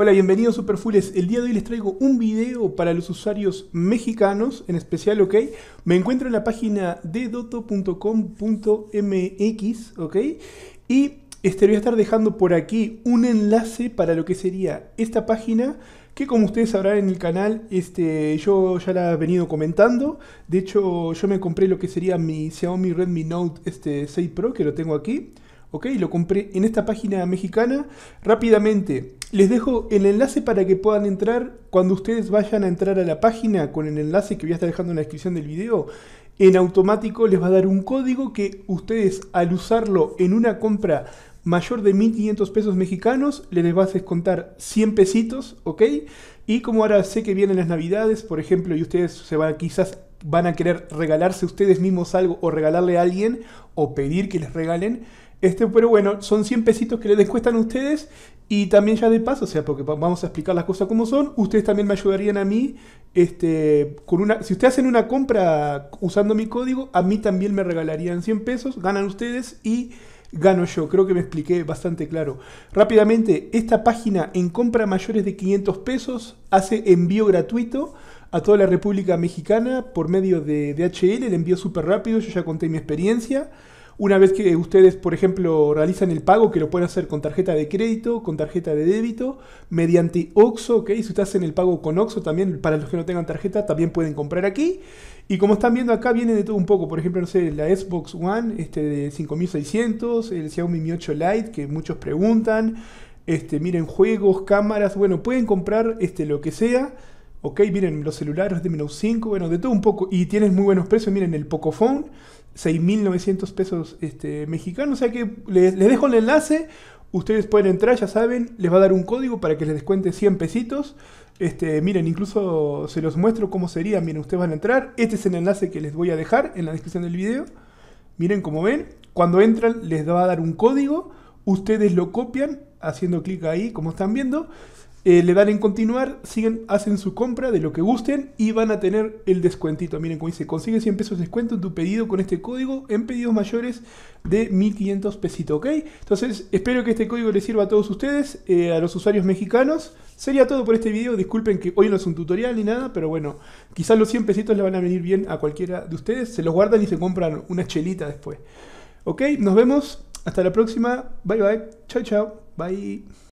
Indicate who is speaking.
Speaker 1: Hola, bienvenidos Superfules. El día de hoy les traigo un video para los usuarios mexicanos, en especial, ¿ok? Me encuentro en la página de doto.com.mx, ¿ok? Y este, voy a estar dejando por aquí un enlace para lo que sería esta página, que como ustedes sabrán en el canal, este, yo ya la he venido comentando. De hecho, yo me compré lo que sería mi Xiaomi Redmi Note este, 6 Pro, que lo tengo aquí. Ok, lo compré en esta página mexicana. Rápidamente, les dejo el enlace para que puedan entrar. Cuando ustedes vayan a entrar a la página con el enlace que voy a estar dejando en la descripción del video, en automático les va a dar un código que ustedes al usarlo en una compra mayor de 1.500 pesos mexicanos, les va a descontar 100 pesitos, ¿ok? Y como ahora sé que vienen las navidades, por ejemplo, y ustedes se van, quizás van a querer regalarse ustedes mismos algo o regalarle a alguien o pedir que les regalen, este, pero bueno, son 100 pesitos que les cuestan a ustedes y también ya de paso, o sea, porque vamos a explicar las cosas como son, ustedes también me ayudarían a mí, este, con una, si ustedes hacen una compra usando mi código, a mí también me regalarían 100 pesos, ganan ustedes y gano yo. Creo que me expliqué bastante claro. Rápidamente, esta página en compra mayores de 500 pesos hace envío gratuito a toda la República Mexicana por medio de DHL, el envío súper rápido, yo ya conté mi experiencia. Una vez que ustedes, por ejemplo, realizan el pago, que lo pueden hacer con tarjeta de crédito, con tarjeta de débito, mediante OXO, ¿ok? Si ustedes hacen el pago con OXO también, para los que no tengan tarjeta, también pueden comprar aquí. Y como están viendo acá, viene de todo un poco. Por ejemplo, no sé, la Xbox One este, de 5600, el Xiaomi Mi 8 Lite, que muchos preguntan. Este, miren, juegos, cámaras, bueno, pueden comprar este, lo que sea Ok, miren, los celulares de menos 5, bueno, de todo un poco. Y tienes muy buenos precios, miren, el Pocophone, 6.900 pesos este, mexicanos. O sea que les, dejo el enlace, ustedes pueden entrar, ya saben, les va a dar un código para que les descuente 100 pesitos. Este, miren, incluso se los muestro cómo sería, miren, ustedes van a entrar. Este es el enlace que les voy a dejar en la descripción del video. Miren, como ven, cuando entran les va a dar un código, ustedes lo copian haciendo clic ahí, como están viendo. Eh, le dan en continuar, siguen, hacen su compra de lo que gusten y van a tener el descuentito. Miren, como dice, consigue 100 pesos de descuento en tu pedido con este código en pedidos mayores de 1500 pesitos, ¿ok? Entonces, espero que este código les sirva a todos ustedes, eh, a los usuarios mexicanos. Sería todo por este video, disculpen que hoy no es un tutorial ni nada, pero bueno, quizás los 100 pesitos le van a venir bien a cualquiera de ustedes. Se los guardan y se compran una chelita después. ¿Ok? Nos vemos. Hasta la próxima. Bye bye. Chao, chao. Bye.